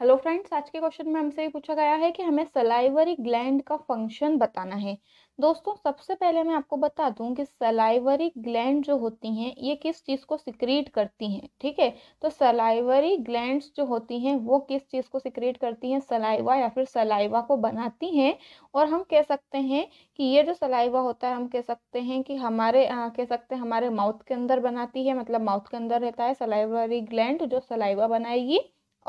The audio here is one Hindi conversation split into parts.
हेलो फ्रेंड्स आज के क्वेश्चन में हमसे ये पूछा गया है कि हमें सलाइवरी ग्लैंड का फंक्शन बताना है दोस्तों सबसे पहले मैं आपको बता दूं कि सलाइवरी ग्लैंड जो होती हैं ये किस चीज़ को सिक्रीट करती हैं ठीक है तो सलाइवरी ग्लैंड्स जो होती हैं वो किस चीज़ को सिक्रीट करती हैं सलाइवा या फिर सलाइवा को बनाती हैं और हम कह सकते हैं कि ये जो सलाइवा होता है हम कह सकते हैं कि हमारे आ, हाँ, कह सकते हैं हमारे माउथ के अंदर बनाती है मतलब माउथ के अंदर रहता है सलाइवरी ग्लैंड जो सलाइवा बनाएगी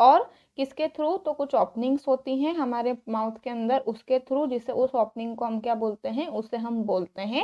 और किसके थ्रू तो कुछ ओपनिंग्स होती हैं हमारे माउथ के अंदर उसके थ्रू जिसे उस ओपनिंग को हम क्या बोलते हैं उसे हम बोलते हैं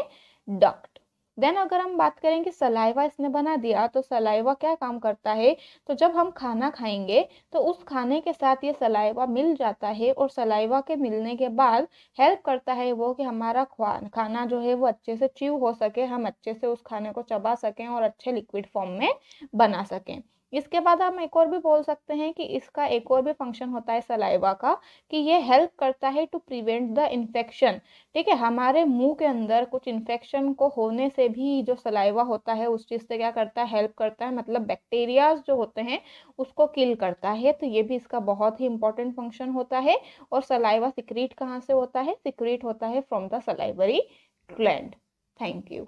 डक्ट देन अगर हम बात करें कि सलाइवा इसने बना दिया तो सलाइवा क्या काम करता है तो जब हम खाना खाएंगे तो उस खाने के साथ ये सलाइवा मिल जाता है और सलाइवा के मिलने के बाद हेल्प करता है वो कि हमारा खाना जो है वो अच्छे से च्यू हो सके हम अच्छे से उस खाने को चबा सकें और अच्छे लिक्विड फॉर्म में बना सकें इसके बाद हम एक और भी बोल सकते हैं कि इसका एक और भी फंक्शन होता है सलाइवा का कि ये हेल्प करता है टू प्रिवेंट द इन्फेक्शन ठीक है हमारे मुंह के अंदर कुछ इन्फेक्शन को होने से भी जो सलाइवा होता है उस चीज़ से क्या करता है हेल्प करता है मतलब बैक्टीरियाज जो होते हैं उसको किल करता है तो ये भी इसका बहुत ही इंपॉर्टेंट फंक्शन होता है और सलाइवा सिक्रीट कहाँ से होता है सिक्रीट होता है from the salivary gland thank you